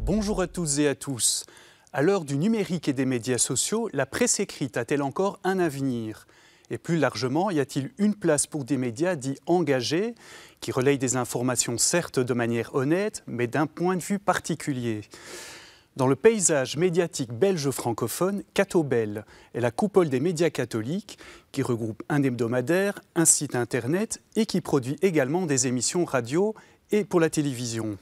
Bonjour à toutes et à tous. À l'heure du numérique et des médias sociaux, la presse écrite a-t-elle encore un avenir Et plus largement, y a-t-il une place pour des médias dits engagés, qui relayent des informations certes de manière honnête, mais d'un point de vue particulier dans le paysage médiatique belge francophone, Catobel est la coupole des médias catholiques qui regroupe un hebdomadaire, un site internet et qui produit également des émissions radio et pour la télévision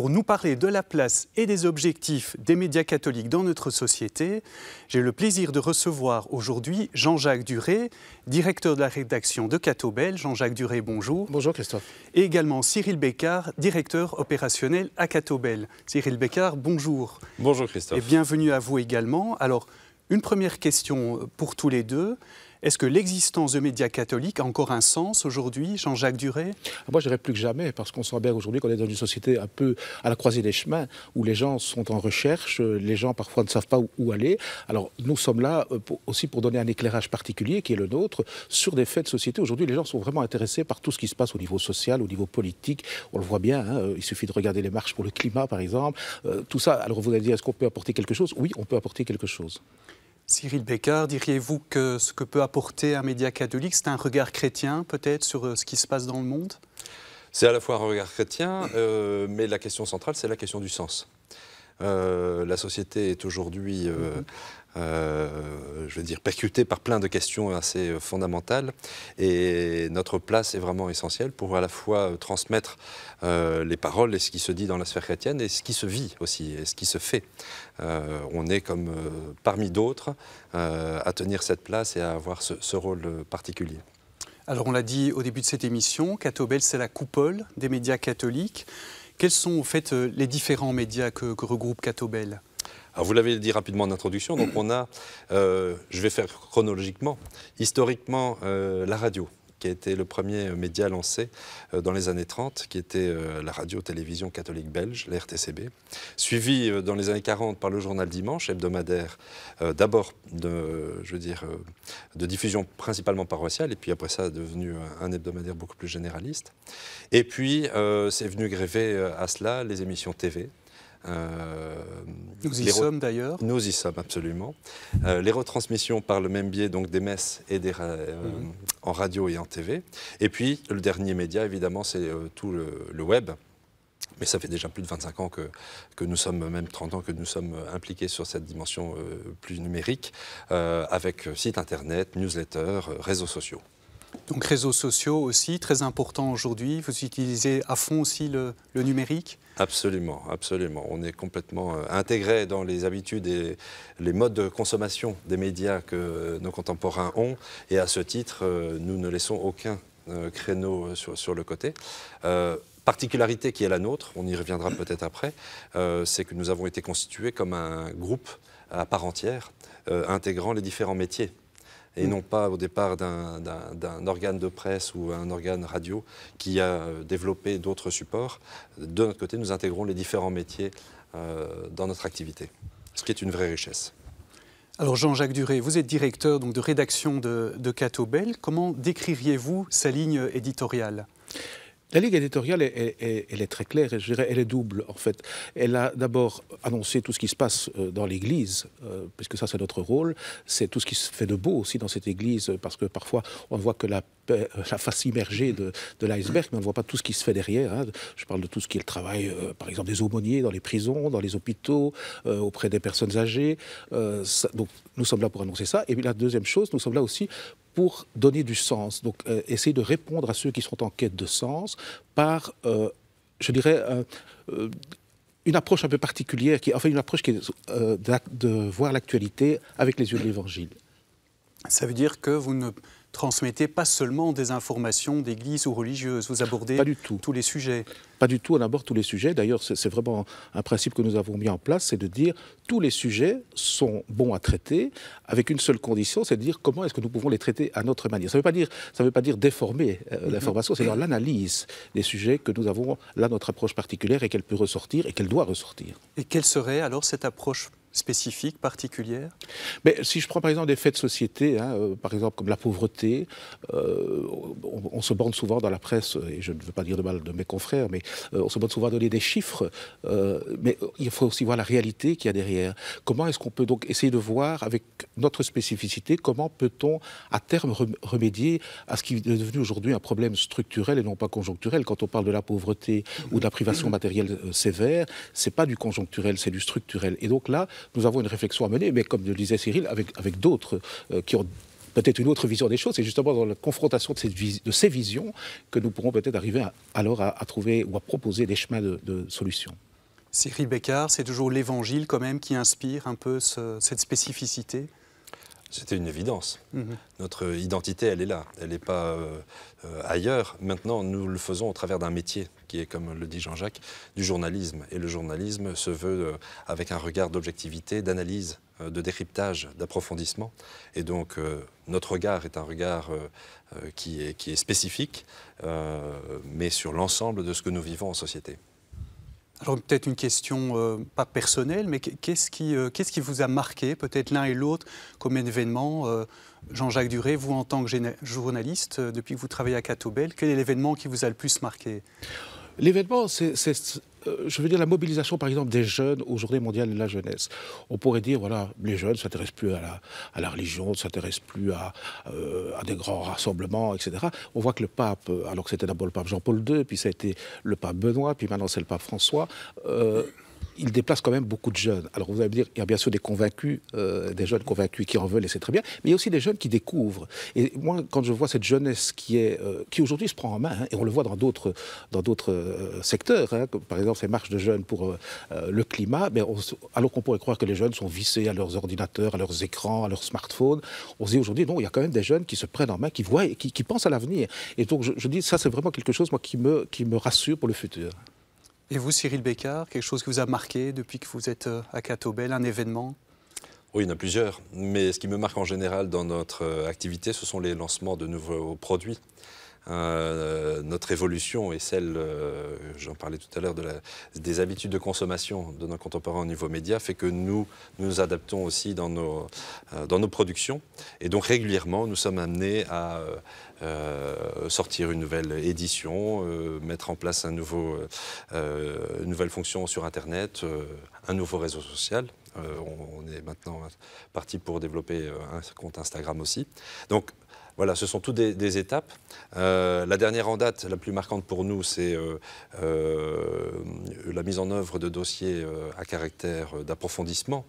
pour nous parler de la place et des objectifs des médias catholiques dans notre société, j'ai le plaisir de recevoir aujourd'hui Jean-Jacques Duré, directeur de la rédaction de Catobel. Jean-Jacques Duré, bonjour. Bonjour Christophe. Et également Cyril Bécard, directeur opérationnel à Catobel. Cyril Bécard, bonjour. Bonjour Christophe. Et bienvenue à vous également. Alors, une première question pour tous les deux. Est-ce que l'existence de médias catholiques a encore un sens aujourd'hui, Jean-Jacques Duré ah, Moi, je dirais plus que jamais, parce qu'on sent bien aujourd'hui qu'on est dans une société un peu à la croisée des chemins, où les gens sont en recherche, euh, les gens parfois ne savent pas où aller. Alors, nous sommes là euh, aussi pour donner un éclairage particulier, qui est le nôtre, sur des faits de société. Aujourd'hui, les gens sont vraiment intéressés par tout ce qui se passe au niveau social, au niveau politique. On le voit bien, hein, euh, il suffit de regarder les marches pour le climat, par exemple. tout ça, alors vous allez dire, est-ce qu'on peut apporter quelque chose Oui, on peut apporter quelque chose. Cyril Becker, diriez-vous que ce que peut apporter un média catholique, c'est un regard chrétien peut-être sur euh, ce qui se passe dans le monde C'est à la fois un regard chrétien, euh, mais la question centrale, c'est la question du sens. Euh, la société est aujourd'hui, euh, mm-hmm. euh, je veux dire, percutée par plein de questions assez fondamentales. Et notre place est vraiment essentielle pour à la fois transmettre les paroles et ce qui se dit dans la sphère chrétienne et ce qui se vit aussi et ce qui se fait. on est comme parmi d'autres à tenir cette place et à avoir ce, ce rôle particulier. Alors on l'a dit au début de cette émission, Catobel, c'est la coupole des médias catholiques. Quels sont en fait euh, les différents médias que, regroupe Catobel alors vous l'avez dit rapidement en introduction, donc on a, euh, je vais faire chronologiquement, historiquement euh, la radio qui a été le premier média lancé euh, dans les années 30, qui était euh, la radio-télévision catholique belge, la RTCB, suivi euh, dans les années 40 par le journal Dimanche, hebdomadaire, d'abord de, je veux de diffusion principalement paroissiale, et puis après ça devenu un hebdomadaire beaucoup plus généraliste. Et puis, c'est venu gréver à cela les émissions TV, euh, nous y sommes d'ailleurs. Nous y sommes absolument. Euh, les retransmissions par le même biais donc des messes et euh, en radio et en TV. Et puis le dernier média évidemment c'est tout le, web. Mais ça fait déjà plus de 25 ans que, nous sommes, même 30 ans que nous sommes impliqués sur cette dimension plus numérique, avec site internet, newsletter, réseaux sociaux. Donc réseaux sociaux aussi, très important aujourd'hui. Vous utilisez à fond aussi le numérique Absolument, absolument. On est complètement euh, intégré dans les habitudes et les modes de consommation des médias que nos contemporains ont. Et à ce titre, euh, nous ne laissons aucun euh, créneau sur, le côté. particularité qui est la nôtre, on y reviendra peut-être après, c'est que nous avons été constitués comme un groupe à part entière, intégrant les différents métiers et non pas au départ d'un organe de presse ou un organe radio qui a euh, développé d'autres supports. De notre côté, nous intégrons les différents métiers euh, dans notre activité, ce qui est une vraie richesse. Alors Jean-Jacques Duré, vous êtes directeur donc, de rédaction de, de Belle. Comment décririez-vous sa ligne éditoriale la Ligue éditoriale, est, elle est très claire, je dirais, elle est double en fait. Elle a d'abord annoncé tout ce qui se passe euh, dans l'Église, euh, puisque ça c'est notre rôle, c'est tout ce qui se fait de beau aussi dans cette Église, parce que parfois on voit que la, euh, la face immergée de, l'iceberg, mais on ne voit pas tout ce qui se fait derrière. Hein. Je parle de tout ce qui est le travail, par exemple, des aumôniers dans les prisons, dans les hôpitaux, auprès des personnes âgées. donc nous sommes là pour annoncer ça. Et puis la deuxième chose, nous sommes là aussi pour donner du sens, donc euh, essayer de répondre à ceux qui sont en quête de sens par, euh, je dirais, euh, une approche un peu particulière, qui, enfin une approche qui est de, de voir l'actualité avec les yeux de l'Évangile. Ça veut dire que vous ne transmettez pas seulement des informations d'église ou religieuses, vous abordez pas du tout. tous les sujets. Pas du tout, on aborde tous les sujets. D'ailleurs, c'est vraiment un principe que nous avons mis en place, c'est de dire tous les sujets sont bons à traiter, avec une seule condition, c'est de dire comment est-ce que nous pouvons les traiter à notre manière. Ça ne veut pas dire, ça veut pas dire déformer euh, mm-hmm. l'information, c'est dans l'analyse des sujets que nous avons là notre approche particulière et qu'elle peut ressortir et qu'elle doit ressortir. Et quelle serait alors cette approche spécifiques, particulière Mais Si je prends par exemple des faits de société, hein, euh, par exemple comme la pauvreté, euh, on, se borne souvent dans la presse, euh, et je ne veux pas dire de mal de mes confrères, mais on se borne souvent à donner des chiffres, mais il faut aussi voir la réalité qu'il y a derrière. Comment est-ce qu'on peut donc essayer de voir avec notre spécificité, comment peut-on à terme remédier à ce qui est devenu aujourd'hui un problème structurel et non pas conjoncturel Quand on parle de la pauvreté ou de la privation matérielle sévère, c'est pas du conjoncturel, c'est du structurel. Et donc là, nous avons une réflexion à mener, mais comme le disait Cyril, avec, d'autres euh, qui ont peut-être une autre vision des choses. C'est justement dans la confrontation de, de ces visions que nous pourrons peut-être arriver alors à, trouver ou à proposer des chemins de, de solutions. Cyril Bécard, c'est toujours l'évangile quand même qui inspire un peu cette spécificité c'était une évidence. Notre identité, elle est là, elle n'est pas euh, euh, ailleurs. Maintenant, nous le faisons au travers d'un métier qui est, comme le dit Jean-Jacques, du journalisme. Et le journalisme se veut euh, avec un regard d'objectivité, d'analyse, de décryptage, d'approfondissement. Et donc, notre regard est un regard qui, est, spécifique, mais sur l'ensemble de ce que nous vivons en société. Alors peut-être une question euh, pas personnelle, mais qu'est-ce qui, euh, qu'est-ce qui vous a marqué, peut-être l'un et l'autre, comme événement euh, Jean-Jacques Duré, vous en tant que journaliste, depuis que vous travaillez à Catobel, quel est l'événement qui vous a le plus marqué L'événement, c'est euh, je veux dire, la mobilisation, par exemple, des jeunes aux Journées mondiales de la jeunesse. On pourrait dire, voilà, les jeunes ne s'intéressent plus à la, à la religion, ne s'intéressent plus à, euh, à, des grands rassemblements, etc. On voit que le pape, euh, alors que c'était d'abord le pape Jean-Paul II, puis ça a été le pape Benoît, puis maintenant c'est le pape François, il déplace quand même beaucoup de jeunes. Alors vous allez me dire, il y a bien sûr des convaincus, euh, des jeunes convaincus qui en veulent et c'est très bien, mais il y a aussi des jeunes qui découvrent. Et moi, quand je vois cette jeunesse qui est, euh, qui aujourd'hui se prend en main, hein, et on le voit dans d'autres, euh, secteurs, hein, par exemple ces marches de jeunes pour le climat, mais ben, alors qu'on pourrait croire que les jeunes sont vissés à leurs ordinateurs, à leurs écrans, à leurs smartphones, on se dit aujourd'hui non, il y a quand même des jeunes qui se prennent en main, qui voient, qui, qui pensent à l'avenir. Et donc je, dis ça, c'est vraiment quelque chose moi qui me, qui me rassure pour le futur. Et vous, Cyril Bécard, quelque chose qui vous a marqué depuis que vous êtes euh, à Catobel, un événement oui, il y en a plusieurs. Mais ce qui me marque en général dans notre euh, activité, ce sont les lancements de nouveaux produits. Euh, notre évolution et celle, euh, j'en parlais tout à l'heure, de des habitudes de consommation de nos contemporains au niveau média fait que nous nous adaptons aussi dans nos, euh, dans nos productions. Et donc régulièrement, nous sommes amenés à sortir une nouvelle édition, mettre en place un nouveau, une nouvelle fonction sur Internet, un nouveau réseau social. on, est maintenant parti pour développer un compte Instagram aussi. Donc, voilà, ce sont toutes des, étapes. Euh, la dernière en date, la plus marquante pour nous, c'est euh, euh, la mise en œuvre de dossiers à caractère d'approfondissement.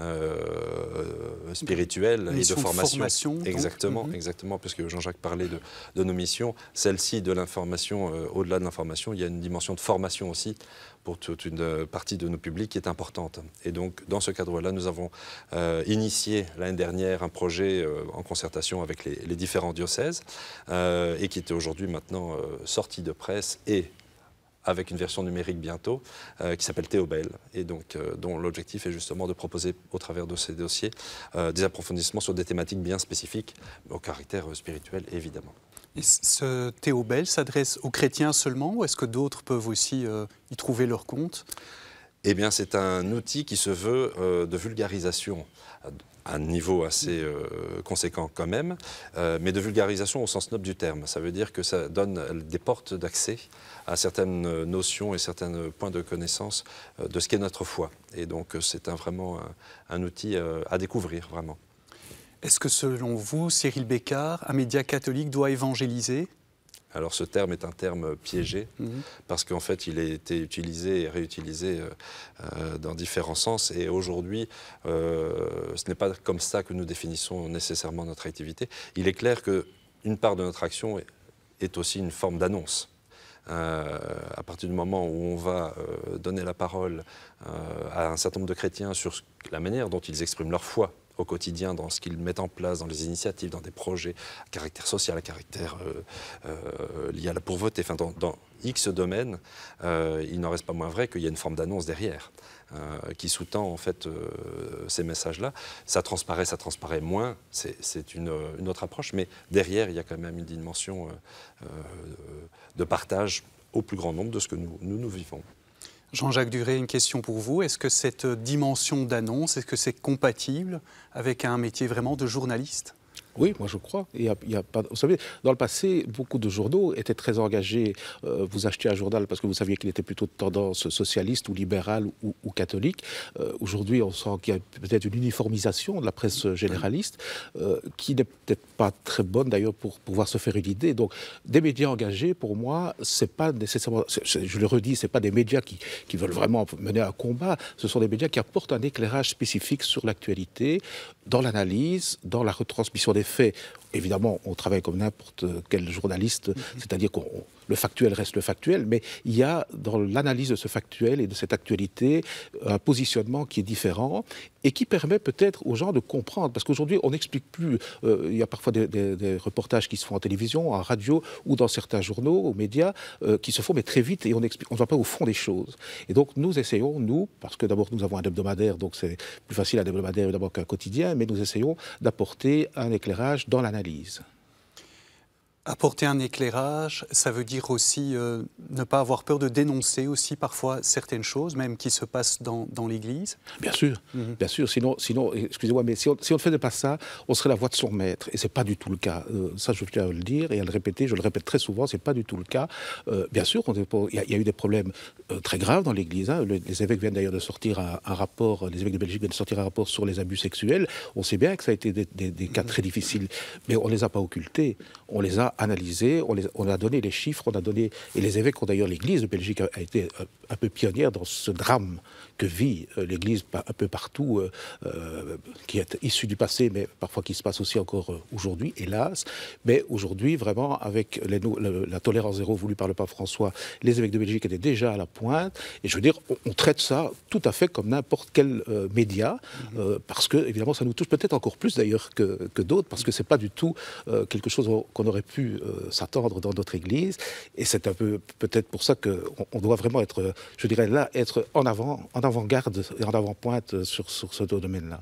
Euh, spirituelle et de formation. exactement, mhm. exactement, puisque Jean-Jacques parlait de, nos missions. Celle-ci, de l'information, euh, au-delà de l'information, il y a une dimension de formation aussi pour toute une euh, partie de nos publics qui est importante. Et donc, dans ce cadre-là, nous avons initié l'année dernière un projet en concertation avec les, les différents diocèses et qui était aujourd'hui maintenant sorti de presse et avec une version numérique bientôt, euh, qui s'appelle Théobel, et donc euh, dont l'objectif est justement de proposer au travers de ces dossiers euh, des approfondissements sur des thématiques bien spécifiques, au caractère spirituel évidemment. Et ce Théobel s'adresse aux chrétiens seulement, ou est-ce que d'autres peuvent aussi y trouver leur compte eh bien, c'est un outil qui se veut de vulgarisation un niveau assez euh, conséquent quand même, euh, mais de vulgarisation au sens noble du terme. Ça veut dire que ça donne des portes d'accès à certaines notions et certains points de connaissance euh, de ce qu'est notre foi. Et donc c'est vraiment un, outil à découvrir, vraiment. Est-ce que selon vous, Cyril Bécard, un média catholique doit évangéliser alors ce terme est un terme piégé mhm. parce qu'en fait il a été utilisé et réutilisé euh, euh, dans différents sens et aujourd'hui euh, ce n'est pas comme ça que nous définissons nécessairement notre activité. Il est clair qu'une part de notre action est aussi une forme d'annonce. à partir du moment où on va donner la parole à un certain nombre de chrétiens sur la manière dont ils expriment leur foi, au quotidien dans ce qu'ils mettent en place, dans les initiatives, dans des projets à caractère social, à caractère euh, euh, lié à la pauvreté, enfin, dans, X domaines, euh, il n'en reste pas moins vrai qu'il y a une forme d'annonce derrière. qui sous-tend en fait ces messages-là. Ça transparaît, ça transparaît moins, c'est une, autre approche, mais derrière, il y a quand même une dimension de partage au plus grand nombre de ce que nous, nous vivons. Jean-Jacques Duré, une question pour vous. Est-ce que cette dimension d'annonce, est-ce que c'est compatible avec un métier vraiment de journaliste oui, moi je crois. il a Vous savez, dans le passé, beaucoup de journaux étaient très engagés. Euh, vous achetez un journal parce que vous saviez qu'il était plutôt de tendance socialiste ou libérale ou, catholique. Euh, aujourd'hui, on sent qu'il y a peut-être une uniformisation de la presse généraliste euh, qui n'est peut-être pas très bonne d'ailleurs pour pouvoir se faire une idée. Donc, des médias engagés, pour moi, c'est pas nécessairement. je le redis, c'est pas des médias qui, qui veulent vraiment mener un combat. Ce sont des médias qui apportent un éclairage spécifique sur l'actualité, dans l'analyse, dans la retransmission des fait évidemment, on travaille comme n'importe quel journaliste, mm-hmm. c'est-à-dire qu'on le factuel reste le factuel, mais il y a dans l'analyse de ce factuel et de cette actualité euh, un positionnement qui est différent et qui permet peut-être aux gens de comprendre. Parce qu'aujourd'hui, on n'explique plus. Euh, il y a parfois des, reportages qui se font en télévision, en radio ou dans certains journaux, aux médias, euh, qui se font, mais très vite, et on ne va pas au fond des choses. Et donc, nous essayons, nous, parce que d'abord, nous avons un hebdomadaire, donc c'est plus facile un hebdomadaire d'abord qu'un quotidien, mais nous essayons d'apporter un éclairage dans l'analyse. Apporter un éclairage, ça veut dire aussi euh, ne pas avoir peur de dénoncer aussi parfois certaines choses, même qui se passent dans, dans l'Église. Bien sûr, mhm. bien sûr. Sinon, sinon excusez-moi, mais si on, si on ne faisait pas ça, on serait la voix de son maître. Et c'est pas du tout le cas. Euh, ça, je tiens à le dire et à le répéter. Je le répète très souvent, c'est pas du tout le cas. Euh, bien sûr, il y, a eu des problèmes très graves dans l'Église. Hein. les évêques viennent d'ailleurs de sortir un, rapport. Les évêques de Belgique viennent de sortir un rapport sur les abus sexuels. On sait bien que ça a été des, cas mhm. très difficiles, mais on les a pas occultés. On les a analysé, on, a donné les chiffres, on a donné, et les évêques ont d'ailleurs l'Église de Belgique a, été euh, un peu pionnière dans ce drame vie, vit euh, l'Église un peu partout, euh, euh, qui est issue du passé, mais parfois qui se passe aussi encore aujourd'hui, hélas. Mais aujourd'hui, vraiment, avec les, la, tolérance zéro voulue par le pape François, les évêques de Belgique étaient déjà à la pointe. Et je veux dire, on, traite ça tout à fait comme n'importe quel média, parce que, évidemment, ça nous touche peut-être encore plus d'ailleurs que, que d'autres, parce que c'est pas du tout quelque chose qu'on aurait pu s'attendre dans notre Église. Et c'est un peu peut-être pour ça qu'on on doit vraiment être, je dirais là, être en avant, en avant avant-garde et en avant-pointe sur, sur ce domaine-là.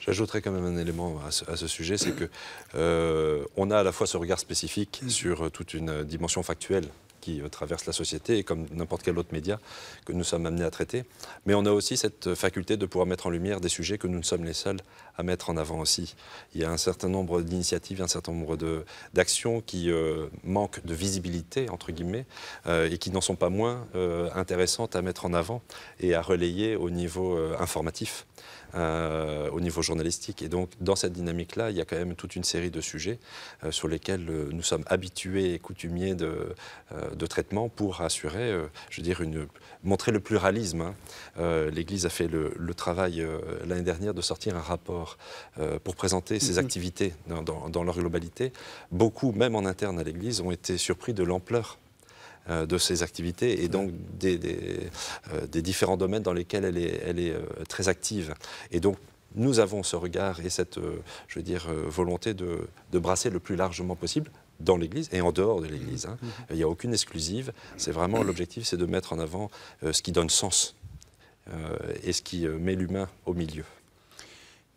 J'ajouterais quand même un élément à ce, sujet, c'est que euh, on a à la fois ce regard spécifique mm. sur toute une dimension factuelle qui euh, traverse la société et comme n'importe quel autre média que nous sommes amenés à traiter. Mais on a aussi cette euh, faculté de pouvoir mettre en lumière des sujets que nous ne sommes les seuls à mettre en avant aussi. Il y a un certain nombre d'initiatives, un certain nombre d'actions qui euh, manquent de visibilité, entre guillemets, et qui n'en sont pas moins intéressantes à mettre en avant et à relayer au niveau informatif. Euh, au niveau journalistique. Et donc, dans cette dynamique-là, il y a quand même toute une série de sujets euh, sur lesquels euh, nous sommes habitués et coutumiers de, traitement pour assurer, je veux dire, une, montrer le pluralisme. Hein. L'Église a fait le, travail l'année dernière de sortir un rapport pour présenter ses mhm. activités dans leur globalité. Beaucoup, même en interne à l'Église, ont été surpris de l'ampleur euh, de ses activités et donc euh, des, différents domaines dans lesquels elle est, euh, très active. Et donc, nous avons ce regard et cette, je veux dire, volonté de, brasser le plus largement possible dans l'Église et en dehors de l'Église. Hein. Mm-hmm. Il n'y a aucune exclusive. C'est vraiment l'objectif, c'est de mettre en avant ce qui donne sens et ce qui met l'humain au milieu.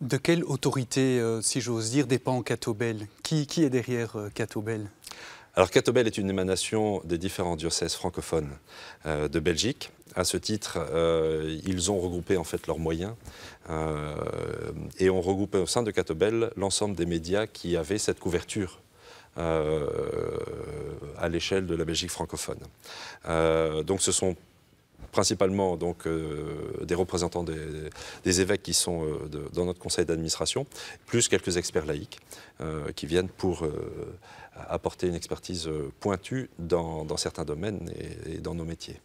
De quelle autorité, si j'ose dire, dépend Catobel qui, qui est derrière Catobel alors Catobel est une émanation des différents diocèses francophones euh, de Belgique. À ce titre, euh, ils ont regroupé en fait leurs moyens euh, et ont regroupé au sein de Catobel l'ensemble des médias qui avaient cette couverture à l'échelle de la Belgique francophone. donc ce sont principalement donc, euh, des représentants des, évêques qui sont euh, dans notre conseil d'administration, plus quelques experts laïcs euh, qui viennent pour apporter une expertise pointue dans, certains domaines et, dans nos métiers.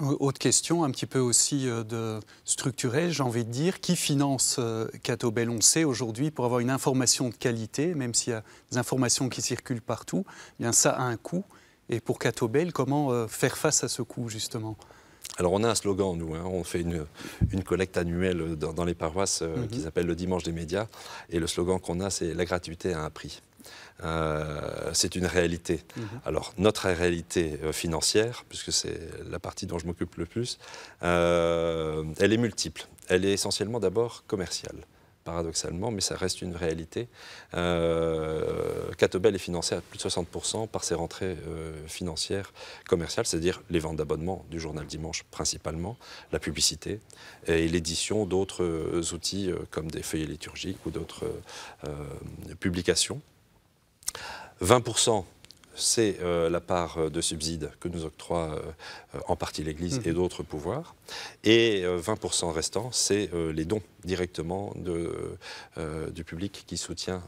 Autre question, un petit peu aussi de structurée, j'ai envie de dire. Qui finance Cato On sait aujourd'hui, pour avoir une information de qualité, même s'il y a des informations qui circulent partout, bien ça a un coût. Et pour Catobel, comment euh, faire face à ce coût, justement alors on a un slogan, nous, hein. on fait une, collecte annuelle dans, les paroisses euh, mhm. qu'ils appellent le dimanche des médias, et le slogan qu'on a, c'est la gratuité à un prix. Euh, c'est une réalité. Mhm. Alors notre réalité financière, puisque c'est la partie dont je m'occupe le plus, elle est multiple. Elle est essentiellement d'abord commerciale paradoxalement, mais ça reste une réalité. Euh, est financé à plus de 60% par ses rentrées euh, financières commerciales, c'est-à-dire les ventes d'abonnements du journal dimanche principalement, la publicité et l'édition d'autres euh, outils euh, comme des feuillets liturgiques ou d'autres publications. 20% c'est euh, la part euh, de subsides que nous octroie euh, en partie l'Église mhm. et d'autres pouvoirs. Et 20% restant, c'est les dons directement du public qui soutient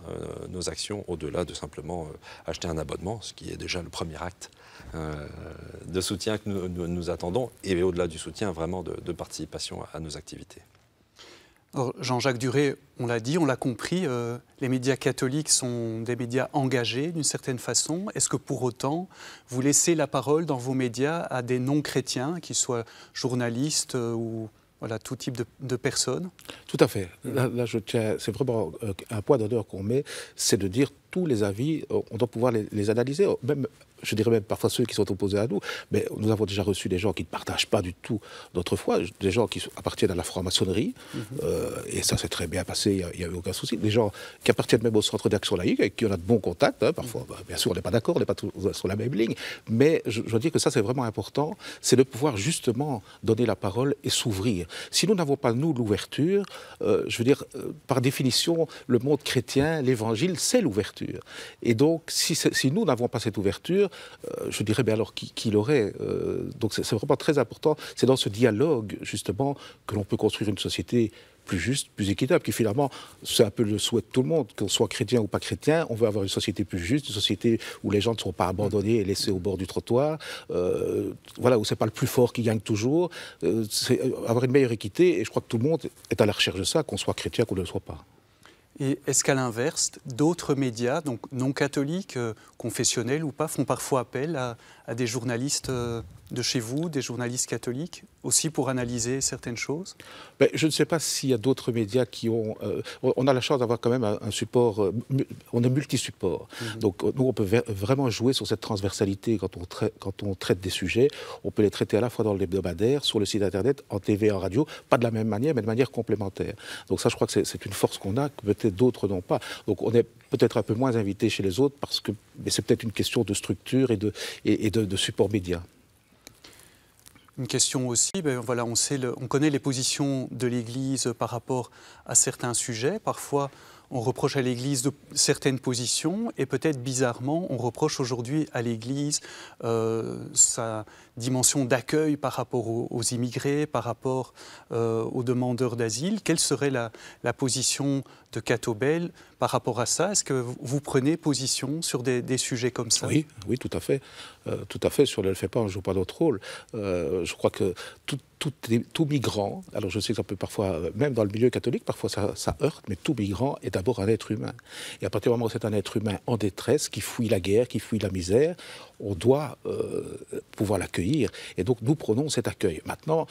nos actions, au-delà de simplement acheter un abonnement, ce qui est déjà le premier acte de soutien que nous, attendons, et au-delà du soutien, vraiment de, participation à nos activités. Jean-Jacques Duré, on l'a dit, on l'a compris, euh, les médias catholiques sont des médias engagés d'une certaine façon. Est-ce que pour autant, vous laissez la parole dans vos médias à des non-chrétiens, qu'ils soient journalistes euh, ou voilà, tout type de, personnes Tout à fait. Là, je tiens, c'est vraiment euh, un point d'honneur qu'on met, c'est de dire tous les avis, on doit pouvoir les, les, analyser, même je dirais même parfois ceux qui sont opposés à nous, mais nous avons déjà reçu des gens qui ne partagent pas du tout notre foi, des gens qui appartiennent à la franc-maçonnerie, mhm. euh, et ça s'est très bien passé, il n'y a, eu aucun souci, des gens qui appartiennent même au centre d'action laïque, avec qui on a de bons contacts, hein, parfois, mhm. bah, bien sûr, on n'est pas d'accord, on n'est pas tous sur la même ligne, mais je, veux dire que ça, c'est vraiment important, c'est de pouvoir justement donner la parole et s'ouvrir. Si nous n'avons pas, nous, l'ouverture, euh, je veux dire, euh, par définition, le monde chrétien, l'évangile, c'est l'ouverture. Et donc, si nous n'avons pas cette ouverture, euh, je dirais, bien alors qui, l'aurait euh, Donc c'est vraiment très important. C'est dans ce dialogue, justement, que l'on peut construire une société plus juste, plus équitable, qui finalement, c'est un peu le souhait de tout le monde, qu'on soit chrétien ou pas chrétien, on veut avoir une société plus juste, une société où les gens ne sont pas abandonnés et laissés au bord du trottoir, euh, voilà, où c'est pas le plus fort qui gagne toujours, c'est avoir une meilleure équité, et je crois que tout le monde est à la recherche de ça, qu'on soit chrétien, qu'on ne soit pas. Et est-ce qu'à l'inverse, d'autres médias, donc non catholiques, euh, confessionnels ou pas, font parfois appel à, à des journalistes euh, de chez vous, des journalistes catholiques, aussi pour analyser certaines choses ben, Je ne sais pas s'il y a d'autres médias qui ont... Euh, on a la chance d'avoir quand même un, support, euh, on est multi-support, mhm. Donc nous, on peut vraiment jouer sur cette transversalité quand on, quand on traite des sujets. On peut les traiter à la fois dans l'hebdomadaire, sur le site Internet, en TV, en radio, pas de la même manière, mais de manière complémentaire. Donc ça, je crois que c'est une force qu'on a, que peut-être d'autres n'ont pas. Donc on est peut-être un peu moins invité chez les autres, parce que c'est peut-être une question de structure et de, et, de, support média. Une question aussi, ben voilà, on, sait le, on connaît les positions de l'Église par rapport à certains sujets. Parfois, on reproche à l'Église de certaines positions et peut-être bizarrement, on reproche aujourd'hui à l'Église euh, sa dimension d'accueil par rapport aux, immigrés, par rapport euh, aux demandeurs d'asile. Quelle serait la, la position de Catobel par rapport à ça Est-ce que vous prenez position sur des, sujets comme ça Oui, oui, tout à fait. Euh, tout à fait. Sur pas on ne joue pas d'autre rôle. Euh, je crois que tout, tout, tout, migrant, alors je sais que ça peut parfois, euh, même dans le milieu catholique, parfois ça, heurte, mais tout migrant est d'abord un être humain. Et à partir du moment où c'est un être humain en détresse, qui fuit la guerre, qui fuit la misère, on doit pouvoir l'accueillir. Et donc nous prenons cet accueil. Maintenant,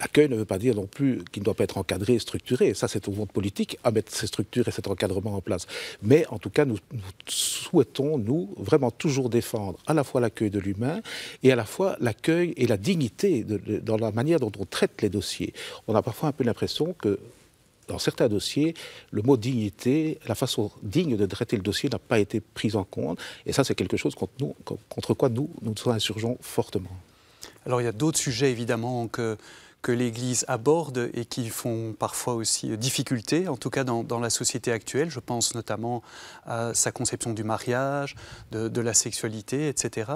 L'accueil ne veut pas dire non plus qu'il ne doit pas être encadré et structuré. Ça, c'est au monde politique à mettre ces structures et cet encadrement en place. Mais en tout cas, nous, souhaitons, nous, vraiment toujours défendre à la fois l'accueil de l'humain et à la fois l'accueil et la dignité dans la manière dont on traite les dossiers. On a parfois un peu l'impression que dans certains dossiers, le mot dignité, la façon digne de traiter le dossier n'a pas été prise en compte. Et ça, c'est quelque chose contre, nous, contre quoi nous, nous nous insurgeons fortement. Alors il y a d'autres sujets évidemment que que l'Église aborde et qui font parfois aussi euh, difficulté, en tout cas dans, la société actuelle. Je pense notamment à sa conception du mariage, de, de la sexualité, etc.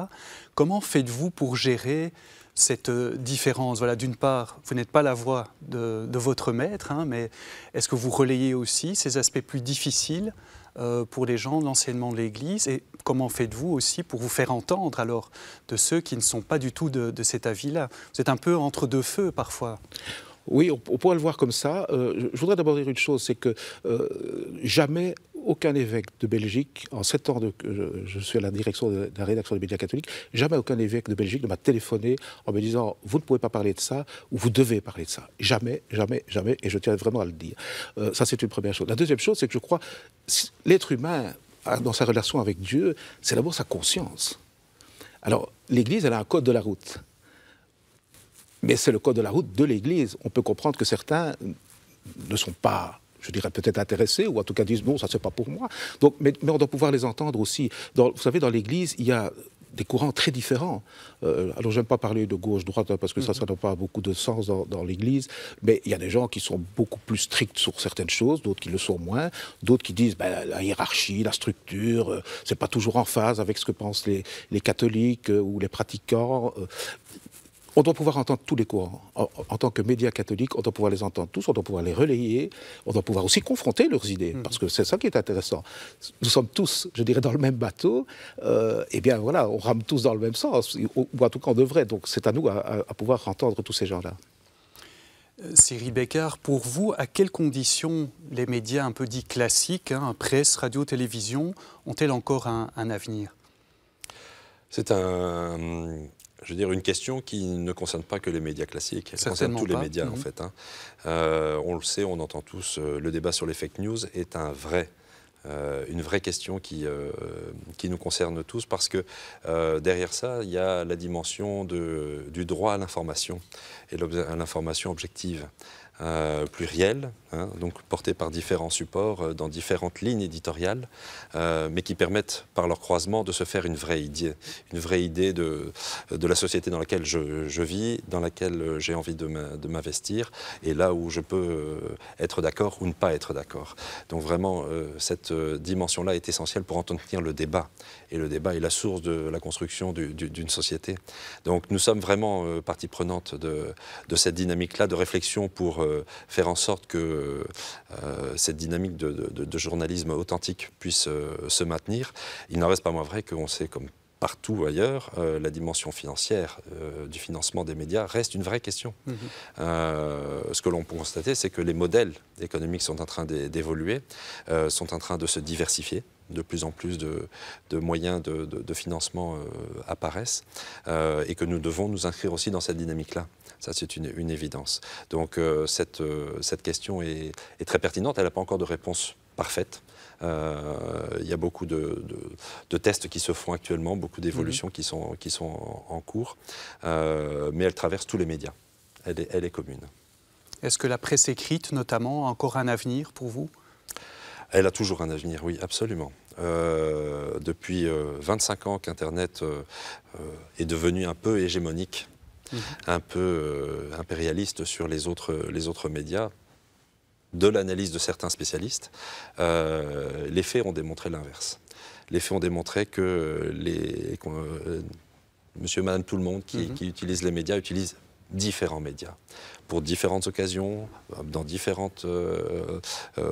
Comment faites-vous pour gérer cette euh, différence Voilà, d'une part, vous n'êtes pas la voix de, votre maître, hein, mais est-ce que vous relayez aussi ces aspects plus difficiles euh, pour les gens de l'enseignement de l'Église Et comment faites-vous aussi pour vous faire entendre alors de ceux qui ne sont pas du tout de, cet avis-là Vous êtes un peu entre deux feux parfois. Oui, on, pourrait le voir comme ça. Euh, je voudrais d'abord dire une chose, c'est que jamais aucun évêque de Belgique, en sept ans de, je, suis à la direction de, la rédaction des médias catholiques, jamais aucun évêque de Belgique ne m'a téléphoné en me disant vous ne pouvez pas parler de ça ou vous devez parler de ça. Jamais, jamais, jamais, et je tiens vraiment à le dire. Euh, ça, c'est une première chose. La deuxième chose, c'est que je crois l'être humain, dans sa relation avec Dieu, c'est d'abord sa conscience. Alors, l'Église, elle a un code de la route. Mais c'est le code de la route de l'Église. On peut comprendre que certains ne sont pas je dirais peut-être intéressés, ou en tout cas disent bon, ça c'est pas pour moi. Donc, mais, on doit pouvoir les entendre aussi. Dans, vous savez, dans l'Église, il y a des courants très différents. Euh, alors, j'aime pas parler de gauche-droite hein, parce que ça, ça mhm. n'a pas beaucoup de sens dans, l'Église, mais il y a des gens qui sont beaucoup plus stricts sur certaines choses, d'autres qui le sont moins, d'autres qui disent ben, la hiérarchie, la structure, euh, c'est pas toujours en phase avec ce que pensent les, catholiques euh, ou les pratiquants. On doit pouvoir entendre tous les courants. En, tant que médias catholiques, on doit pouvoir les entendre tous, on doit pouvoir les relayer, on doit pouvoir aussi confronter leurs idées, mm-hmm. parce que c'est ça qui est intéressant. Nous sommes tous, je dirais, dans le même bateau. Euh, eh bien, voilà, on rame tous dans le même sens, ou, en tout cas, on devrait. Donc, c'est à nous à, pouvoir entendre tous ces gens-là. Euh, Cyril Becker, pour vous, à quelles conditions les médias un peu dits classiques, hein, presse, radio, télévision, ont-elles encore un avenir C'est un, je veux dire, une question qui ne concerne pas que les médias classiques, elle concerne tous les médias en mhm. fait. Hein. Euh, on le sait, on entend tous, euh, le débat sur les fake news est un vrai euh, une vraie question qui, qui nous concerne tous, parce que derrière ça, il y a la dimension du droit à l'information et à l'information objective. Euh, pluriel, hein, donc porté par différents supports euh, dans différentes lignes éditoriales, euh, mais qui permettent par leur croisement de se faire une vraie idée, une vraie idée de, de la société dans laquelle je, vis, dans laquelle j'ai envie de m'investir, et là où je peux être d'accord ou ne pas être d'accord. Donc vraiment, cette dimension-là est essentielle pour entretenir le débat, et le débat est la source de la construction d'une société. Donc nous sommes vraiment partie prenante de cette dynamique-là de réflexion pour euh, faire en sorte que euh, cette dynamique de, journalisme authentique puisse euh, se maintenir, il n'en reste pas moins vrai qu'on sait comme partout ailleurs, euh, la dimension financière euh, du financement des médias reste une vraie question. Mhm. Euh, ce que l'on peut constater, c'est que les modèles économiques sont en train d'évoluer, sont en train de se diversifier. De plus en plus de, moyens de, financement apparaissent et que nous devons nous inscrire aussi dans cette dynamique-là. Ça, c'est une, évidence. Donc, cette, question est, très pertinente. Elle n'a pas encore de réponse parfaite. Euh, il y a beaucoup de, tests qui se font actuellement, beaucoup d'évolutions qui, sont, qui sont en, cours, euh, mais elle traverse tous les médias. Elle est, elle est commune. Est-ce que la presse écrite, notamment, a encore un avenir pour vous Elle a toujours un avenir, oui, absolument. Euh, depuis 25 ans qu'Internet est devenu un peu hégémonique, mhm. un peu impérialiste sur les autres, les autres médias de l'analyse de certains spécialistes, euh, les faits ont démontré l'inverse. Les faits ont démontré que les, euh, monsieur, madame, tout le monde mhm. qui, utilise les médias utilise différents médias, pour différentes occasions, dans différentes euh,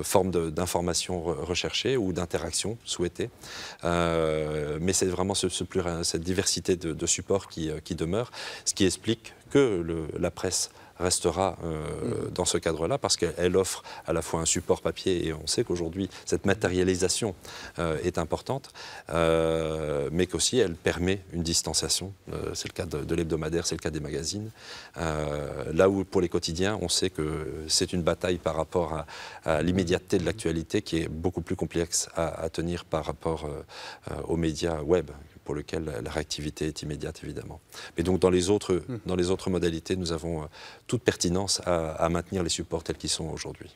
formes d'informations recherchées ou d'interactions souhaitées. mais c'est vraiment cette diversité de, supports qui, demeure, ce qui explique que la presse restera euh, mm. dans ce cadre-là parce qu'elle offre à la fois un support papier et on sait qu'aujourd'hui cette matérialisation euh, est importante, euh, mais qu'aussi elle permet une distanciation. c'est le cas de, l'hebdomadaire, c'est le cas des magazines. là où pour les quotidiens, on sait que c'est une bataille par rapport à, l'immédiateté de l'actualité qui est beaucoup plus complexe à tenir par rapport aux médias web pour lequel la, réactivité est immédiate, évidemment. Mais donc, dans les autres, hmm. dans les autres modalités, nous avons euh, toute pertinence à, maintenir les supports tels qu'ils sont aujourd'hui.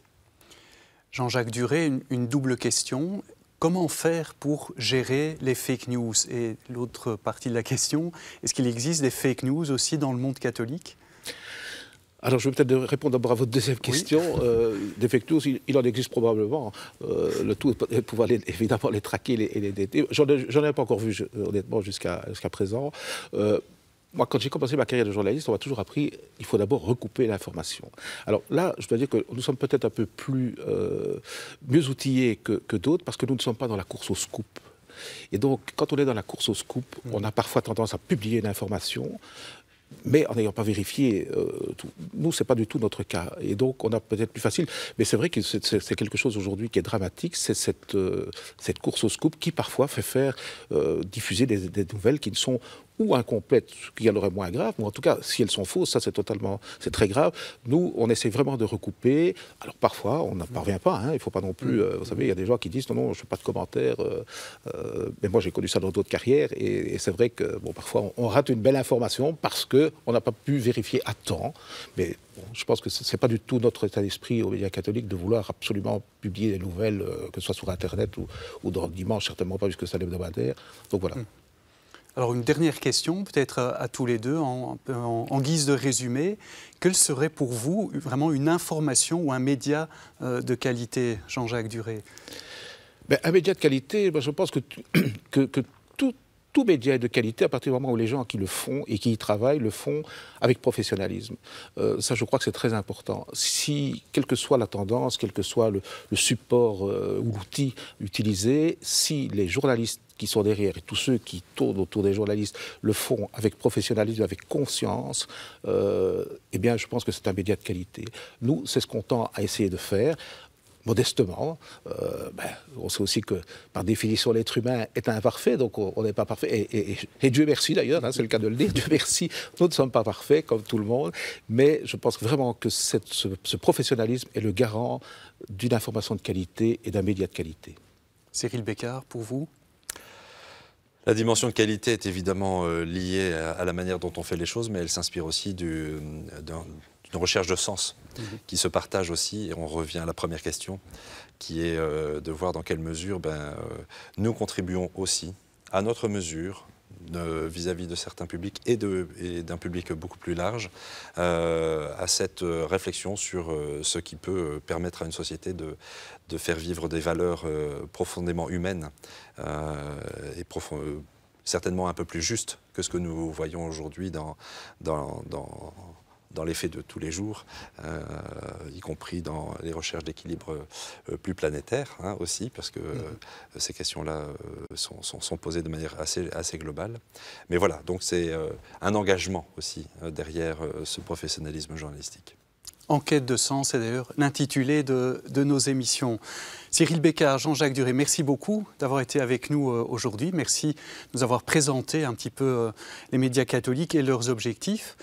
Jean-Jacques Duré, une double question comment faire pour gérer les fake news Et l'autre partie de la question, est-ce qu'il existe des fake news aussi dans le monde catholique alors, je vais peut-être répondre d'abord à votre deuxième question. Euh, il, en existe probablement. Euh, le tout est pouvoir évidemment les traquer et les détecter. J'en ai, pas encore vu, honnêtement, jusqu'à présent. Euh, moi, quand j'ai commencé ma carrière de journaliste, on m'a toujours appris qu'il faut d'abord recouper l'information. Alors là, je dois dire que nous sommes peut-être un peu plus, mieux outillés que, d'autres parce que nous ne sommes pas dans la course au scoop. Et donc, quand on est dans la course au scoop, mmh. on a parfois tendance à publier l'information, mais en n'ayant pas vérifié euh, Nous, ce n'est pas du tout notre cas. Et donc, on a peut-être plus facile. Mais c'est vrai que c'est quelque chose aujourd'hui qui est dramatique, c'est cette, euh, cette course au scoop qui parfois fait faire euh, diffuser des, des, nouvelles qui ne sont ou incomplètes, ce qui en aurait moins grave, mais en tout cas, si elles sont fausses, ça c'est totalement, c'est très grave. Nous, on essaie vraiment de recouper. Alors parfois, on n'en parvient pas, hein. il ne faut pas non plus, euh, vous savez, il y a des gens qui disent non, non, je ne fais pas de commentaires, euh, euh, mais moi j'ai connu ça dans d'autres carrières, et, c'est vrai que, bon, parfois on, rate une belle information parce qu'on n'a pas pu vérifier à temps, mais je pense que ce n'est pas du tout notre état d'esprit aux médias catholiques de vouloir absolument publier des nouvelles, que ce soit sur Internet ou, dans le dimanche, certainement pas, puisque c'est l'hebdomadaire. Donc voilà. Hum. Alors une dernière question, peut-être à, tous les deux, en, guise de résumé. Quelle serait pour vous vraiment une information ou un média euh, de qualité, Jean-Jacques Duré ben, Un média de qualité, je pense que, que, tout média est de qualité à partir du moment où les gens qui le font et qui y travaillent le font avec professionnalisme. Euh, ça, je crois que c'est très important. Si, quelle que soit la tendance, quel que soit le, support euh, ou l'outil utilisé, si les journalistes qui sont derrière et tous ceux qui tournent autour des journalistes le font avec professionnalisme, avec conscience, euh, eh bien, je pense que c'est un média de qualité. Nous, c'est ce qu'on tend à essayer de faire modestement. Euh, ben, on sait aussi que, par définition, l'être humain est imparfait, donc on n'est pas parfait. Et, Dieu merci d'ailleurs, hein, c'est le cas de le dire, Dieu merci, nous ne sommes pas parfaits comme tout le monde, mais je pense vraiment que ce, professionnalisme est le garant d'une information de qualité et d'un média de qualité. Cyril Bécard, pour vous la dimension de qualité est évidemment euh, liée à la manière dont on fait les choses, mais elle s'inspire aussi du, une recherche de sens mhm. qui se partage aussi. Et on revient à la première question, qui est euh, de voir dans quelle mesure ben, euh, nous contribuons aussi, à notre mesure, euh, vis-à-vis de certains publics et d'un public beaucoup plus large à cette réflexion sur ce qui peut permettre à une société de, faire vivre des valeurs profondément humaines et certainement un peu plus justes que ce que nous voyons aujourd'hui dans dans les faits de tous les jours, euh, y compris dans les recherches d'équilibre euh, plus planétaire hein, aussi, parce que mm-hmm. euh, ces questions-là sont, posées de manière assez, assez globale. Mais voilà, donc c'est un engagement aussi derrière ce professionnalisme journalistique. Enquête de sens, c'est d'ailleurs l'intitulé de, de, nos émissions. Cyril Bécard, Jean-Jacques Duré, merci beaucoup d'avoir été avec nous aujourd'hui. Merci de nous avoir présenté un petit peu les médias catholiques et leurs objectifs.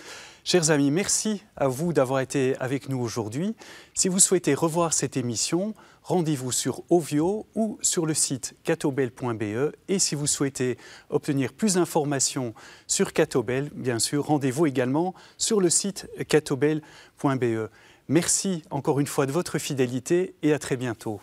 Chers amis, merci à vous d'avoir été avec nous aujourd'hui. Si vous souhaitez revoir cette émission, rendez-vous sur Ovio ou sur le site catobel.be. Et si vous souhaitez obtenir plus d'informations sur Catobel, bien sûr, rendez-vous également sur le site catobel.be. Merci encore une fois de votre fidélité et à très bientôt.